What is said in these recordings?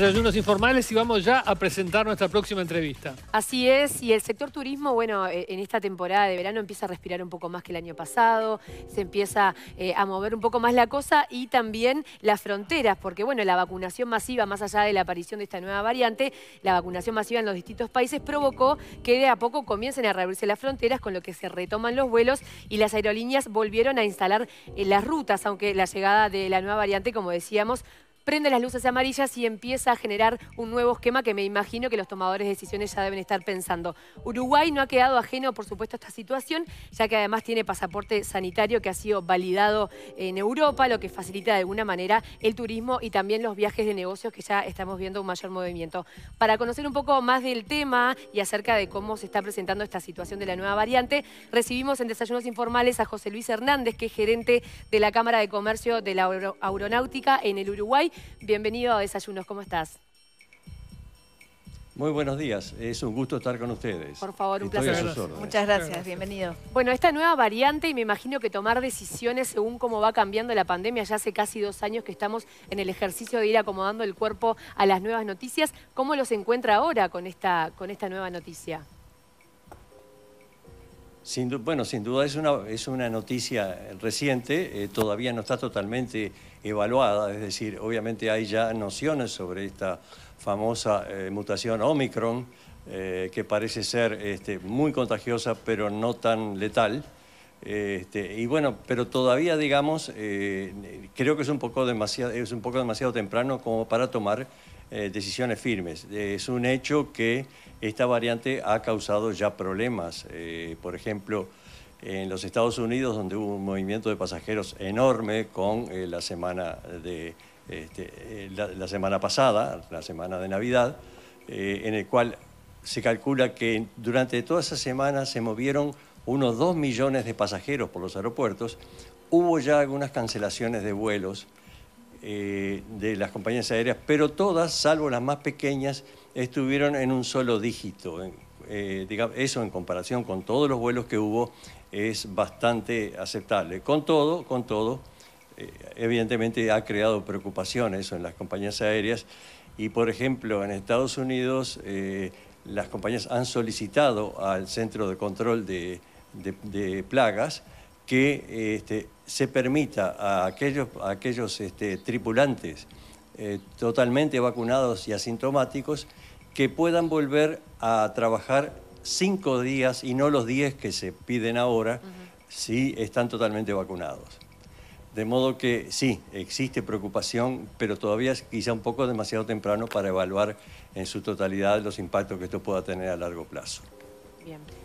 Desayunos informales y vamos ya a presentar nuestra próxima entrevista. Así es, y el sector turismo, bueno, eh, en esta temporada de verano empieza a respirar un poco más que el año pasado, se empieza eh, a mover un poco más la cosa y también las fronteras, porque bueno, la vacunación masiva, más allá de la aparición de esta nueva variante, la vacunación masiva en los distintos países provocó que de a poco comiencen a reabrirse las fronteras, con lo que se retoman los vuelos y las aerolíneas volvieron a instalar eh, las rutas, aunque la llegada de la nueva variante, como decíamos, prende las luces amarillas y empieza a generar un nuevo esquema que me imagino que los tomadores de decisiones ya deben estar pensando. Uruguay no ha quedado ajeno, por supuesto, a esta situación, ya que además tiene pasaporte sanitario que ha sido validado en Europa, lo que facilita de alguna manera el turismo y también los viajes de negocios que ya estamos viendo un mayor movimiento. Para conocer un poco más del tema y acerca de cómo se está presentando esta situación de la nueva variante, recibimos en Desayunos Informales a José Luis Hernández, que es gerente de la Cámara de Comercio de la Aeronáutica en el Uruguay Bienvenido a Desayunos, ¿cómo estás? Muy buenos días, es un gusto estar con ustedes. Por favor, un placer. Muchas gracias, bienvenido. Bueno, esta nueva variante y me imagino que tomar decisiones según cómo va cambiando la pandemia, ya hace casi dos años que estamos en el ejercicio de ir acomodando el cuerpo a las nuevas noticias, ¿cómo los encuentra ahora con esta, con esta nueva noticia? Sin, bueno, sin duda es una, es una noticia reciente, eh, todavía no está totalmente evaluada, es decir, obviamente hay ya nociones sobre esta famosa eh, mutación Omicron, eh, que parece ser este, muy contagiosa, pero no tan letal. Este, y bueno, pero todavía, digamos, eh, creo que es un, poco demasiado, es un poco demasiado temprano como para tomar decisiones firmes. Es un hecho que esta variante ha causado ya problemas. por ejemplo, en los Estados Unidos, donde hubo un movimiento de pasajeros enorme con eh, la semana de este, eh, la, semana pasada, la semana de Navidad, eh, en el cual se calcula que durante toda esa semana se movieron unos 2 millones de pasajeros por los aeropuertos. Hubo ya algunas cancelaciones de vuelos de las compañías aéreas, pero todas, salvo las más pequeñas, estuvieron en un solo dígito. eso en comparación con todos los vuelos que hubo es bastante aceptable. Con todo, con todo, eh, evidentemente ha creado preocupaciones en las compañías aéreas y, por ejemplo, en Estados Unidos eh, las compañías han solicitado al Centro de Control de, Plagas que este, se permita a aquellos, aquellos este, tripulantes eh, totalmente vacunados y asintomáticos que puedan volver a trabajar cinco días y no los diez que se piden ahora, si están totalmente vacunados. De modo que sí, existe preocupación, pero todavía es quizá un poco demasiado temprano para evaluar en su totalidad los impactos que esto pueda tener a largo plazo.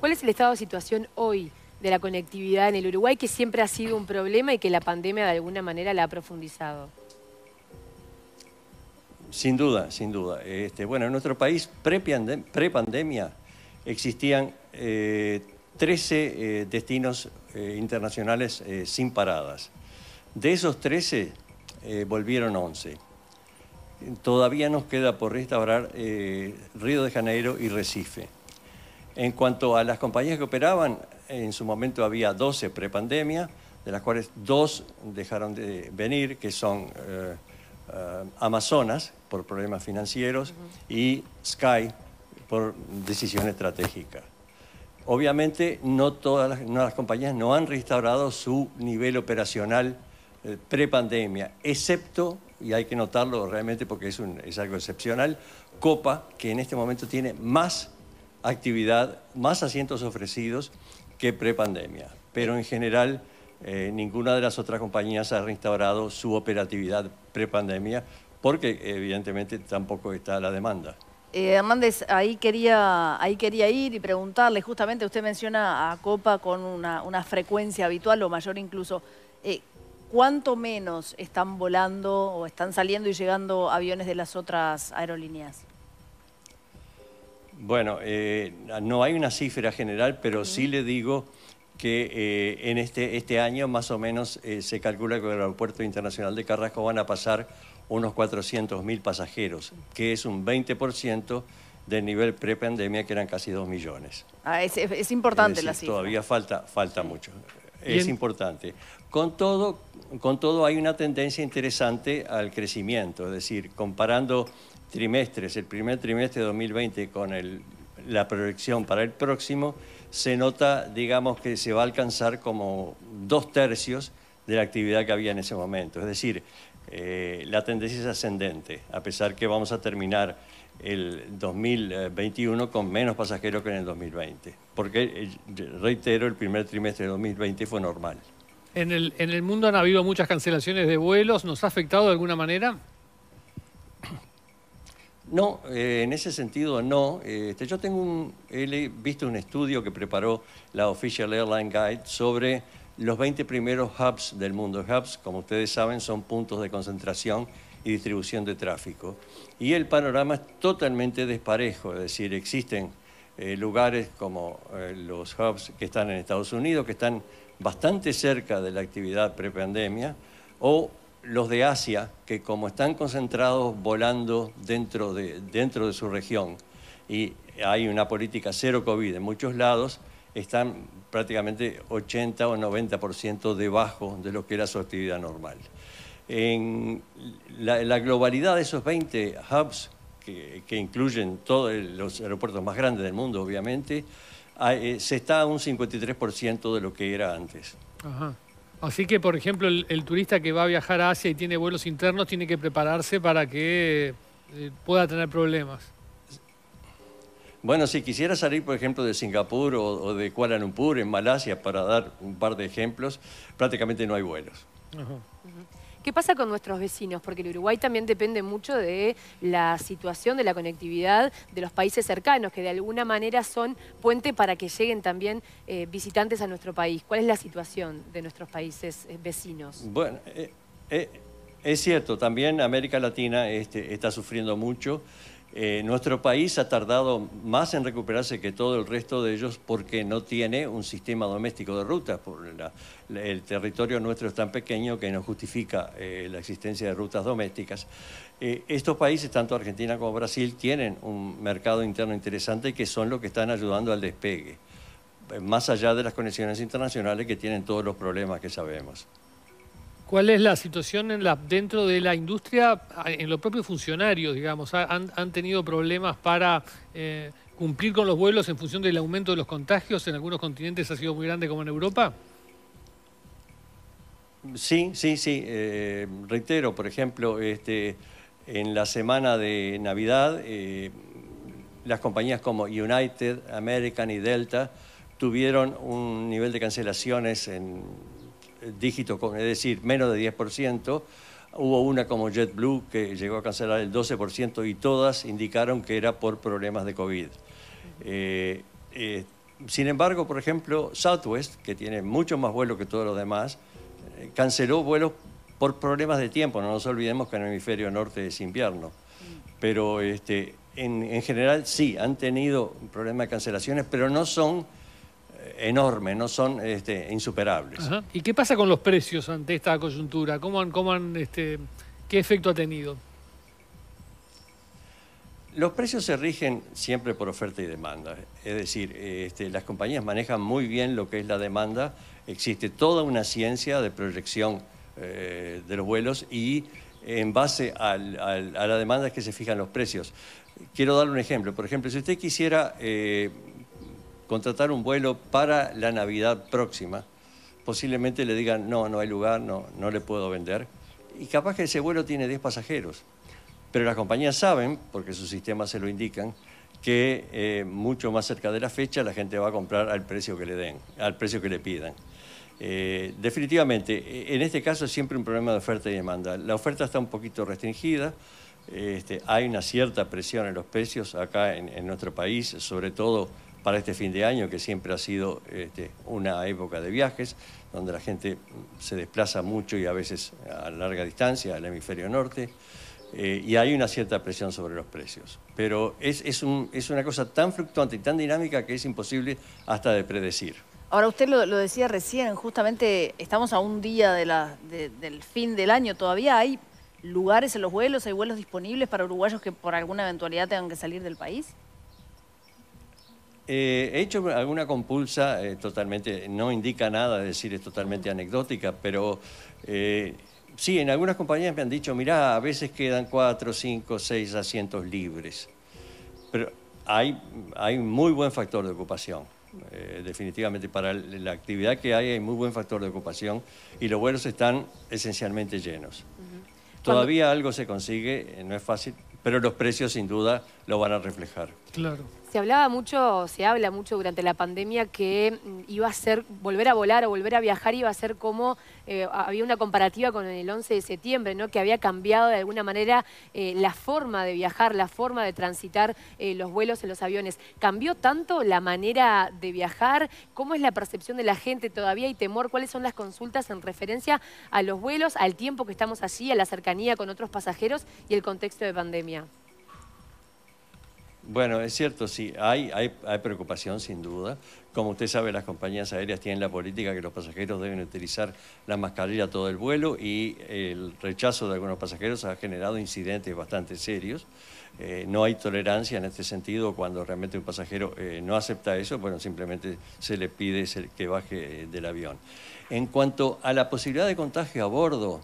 ¿Cuál es el estado de situación hoy de la conectividad en el Uruguay, que siempre ha sido un problema y que la pandemia de alguna manera la ha profundizado? Sin duda, sin duda. Este, bueno, en nuestro país, pre-pandemia, pre pandemia existían 13 eh, eh, destinos eh, internacionales sin paradas. De esos 13 volvieron 11. Todavía nos queda por restaurar Río de Janeiro y Recife. En cuanto a las compañías que operaban, en su momento había 12 prepandemia, de las cuales dos dejaron de venir, que son Amazonas, por problemas financieros, y Sky, por decisión estratégica. Obviamente no todas las, compañías no han restaurado su nivel operacional eh, prepandemia, excepto, y hay que notarlo realmente porque es, algo excepcional, Copa, que en este momento tiene más actividad, más asientos ofrecidos que prepandemia. Pero en general... Eh, ninguna de las otras compañías ha restaurado su operatividad prepandemia porque evidentemente tampoco está la demanda. Eh, Hernández, ahí quería, ahí quería ir y preguntarle, justamente usted menciona a Copa con una, frecuencia habitual o mayor incluso. Eh, ¿Cuánto menos están volando o están saliendo y llegando aviones de las otras aerolíneas? Bueno, eh, no hay una cifra general, pero sí le digo que en este, este año más o menos se calcula que el Aeropuerto Internacional de Carrasco van a pasar unos 400.000 pasajeros, que es un 20% del nivel pre-pandemia, que eran casi 2 millones. Ah, es, importante la cifra. Todavía falta, falta mucho. Es importante. Con todo, con todo, hay una tendencia interesante al crecimiento, es decir, comparando trimestres, el primer trimestre de 2020 con el, la proyección para el próximo, se nota, digamos, que se va a alcanzar como dos tercios de la actividad que había en ese momento. Es decir, eh, la tendencia es ascendente, a pesar que vamos a terminar el 2021 con menos pasajeros que en el 2020, porque, eh, reitero, el primer trimestre de 2020 fue normal. En el, mundo han habido muchas cancelaciones de vuelos, ¿nos ha afectado de alguna manera? No, eh, en ese sentido no. Este, yo tengo un, he visto un estudio que preparó la Official Airline Guide sobre los 20 primeros hubs del mundo. Hubs, como ustedes saben, son puntos de concentración y distribución de tráfico. Y el panorama es totalmente desparejo, es decir, existen eh, lugares como eh, los hubs que están en Estados Unidos, que están bastante cerca de la actividad prepandemia, o los de Asia, que como están concentrados volando dentro de, dentro de su región y hay una política cero COVID en muchos lados, están prácticamente 80 o 90% debajo de lo que era su actividad normal. En la, globalidad de esos 20 hubs, que, incluyen todos los aeropuertos más grandes del mundo, obviamente, eh, se está a un 53% de lo que era antes. Ajá. Así que, por ejemplo, el, turista que va a viajar a Asia y tiene vuelos internos tiene que prepararse para que eh, pueda tener problemas. Bueno, si quisiera salir, por ejemplo, de Singapur o, de Kuala Lumpur, en Malasia, para dar un par de ejemplos, prácticamente no hay vuelos. ¿Qué pasa con nuestros vecinos? Porque el Uruguay también depende mucho de la situación, de la conectividad de los países cercanos, que de alguna manera son puente para que lleguen también eh, visitantes a nuestro país. ¿Cuál es la situación de nuestros países eh, vecinos? Bueno, eh, es cierto, también América Latina este, está sufriendo mucho. Eh, nuestro país ha tardado más en recuperarse que todo el resto de ellos porque no tiene un sistema doméstico de rutas. el territorio nuestro es tan pequeño que no justifica eh, la existencia de rutas domésticas. Eh, estos países, tanto Argentina como Brasil, tienen un mercado interno interesante que son los que están ayudando al despegue, más allá de las conexiones internacionales que tienen todos los problemas que sabemos. ¿Cuál es la situación en dentro de la industria, en los propios funcionarios, digamos? ¿Han, tenido problemas para eh, cumplir con los vuelos en función del aumento de los contagios? ¿En algunos continentes ha sido muy grande como en Europa? Sí, sí, sí. Eh, reitero, por ejemplo, este, en la semana de Navidad, eh, las compañías como United, American y Delta tuvieron un nivel de cancelaciones en dígito, es decir, menos de 10%. Hubo una como JetBlue que llegó a cancelar el 12% y todas indicaron que era por problemas de COVID. Eh, eh, sin embargo, por ejemplo, Southwest, que tiene mucho más vuelos que todos los demás, eh, canceló vuelos por problemas de tiempo. No nos olvidemos que en el hemisferio norte es invierno. Pero este, en, en general sí, han tenido problemas de cancelaciones, pero no son enorme, no son este, insuperables. ¿Y qué pasa con los precios ante esta coyuntura? han, este, ¿Qué efecto ha tenido? Los precios se rigen siempre por oferta y demanda. Es decir, este, las compañías manejan muy bien lo que es la demanda. Existe toda una ciencia de proyección eh, de los vuelos y en base a la demanda es que se fijan los precios. Quiero dar un ejemplo. Por ejemplo, si usted quisiera eh, contratar un vuelo para la Navidad próxima, posiblemente le digan, no, no hay lugar, no, no le puedo vender. Y capaz que ese vuelo tiene 10 pasajeros. Pero las compañías saben, porque sus sistemas se lo indican, que eh, mucho más cerca de la fecha la gente va a comprar al precio que le den, al precio que le pidan. Eh, definitivamente, e-, en este caso es siempre un problema de oferta y demanda. La oferta está un poquito restringida, este, hay una cierta presión en los precios acá en, en nuestro país, sobre todo para este fin de año, que siempre ha sido este, una época de viajes, donde la gente se desplaza mucho y a veces a larga distancia al hemisferio norte, eh, y hay una cierta presión sobre los precios. Pero es, una cosa tan fluctuante y tan dinámica que es imposible hasta de predecir. Ahora usted lo, decía recién, justamente estamos a un día del fin del año, todavía hay lugares en los vuelos, hay vuelos disponibles para uruguayos que por alguna eventualidad tengan que salir del país. Eh, he hecho alguna compulsa eh, totalmente, no indica nada, es decir, es totalmente anecdótica, pero eh, sí, en algunas compañías me han dicho, mirá, a veces quedan cuatro, cinco, seis asientos libres. Pero hay, hay muy buen factor de ocupación. Eh, definitivamente para la actividad que hay hay muy buen factor de ocupación y los vuelos están esencialmente llenos. Todavía algo se consigue, no es fácil, pero los precios sin duda lo van a reflejar. Claro. Se hablaba mucho, se habla mucho durante la pandemia que mm, iba a ser, volver a volar o volver a viajar iba a ser como, eh, había una comparativa con el 11 de septiembre, ¿no? que había cambiado de alguna manera eh, la forma de viajar, la forma de transitar eh, los vuelos en los aviones. ¿Cambió tanto la manera de viajar? ¿Cómo es la percepción de la gente? ¿Todavía y temor? ¿Cuáles son las consultas en referencia a los vuelos, al tiempo que estamos allí, a la cercanía con otros pasajeros y el contexto de pandemia? Bueno, es cierto, sí, hay, hay, preocupación sin duda. Como usted sabe, las compañías aéreas tienen la política que los pasajeros deben utilizar la mascarilla todo el vuelo y el rechazo de algunos pasajeros ha generado incidentes bastante serios. Eh, no hay tolerancia en este sentido cuando realmente un pasajero eh, no acepta eso, bueno, simplemente se le pide que baje eh, del avión. En cuanto a la posibilidad de contagio a bordo,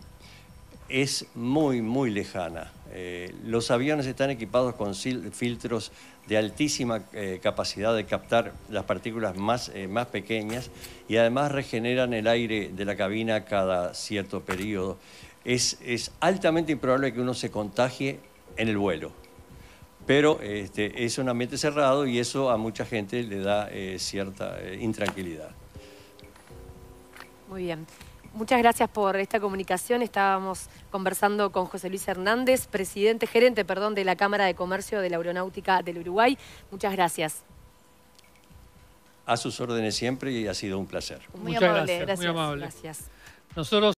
es muy, muy lejana. Eh, los aviones están equipados con filtros de altísima eh, capacidad de captar las partículas eh, más, pequeñas y además regeneran el aire de la cabina cada cierto periodo. Es, es altamente improbable que uno se contagie en el vuelo, pero este, es un ambiente cerrado y eso a mucha gente le da cierta intranquilidad. Muy bien. Muchas gracias por esta comunicación. Estábamos conversando con José Luis Hernández, presidente, gerente, perdón, de la Cámara de Comercio de la Aeronáutica del Uruguay. Muchas gracias. A sus órdenes siempre y ha sido un placer. Muy Muchas amable, gracias,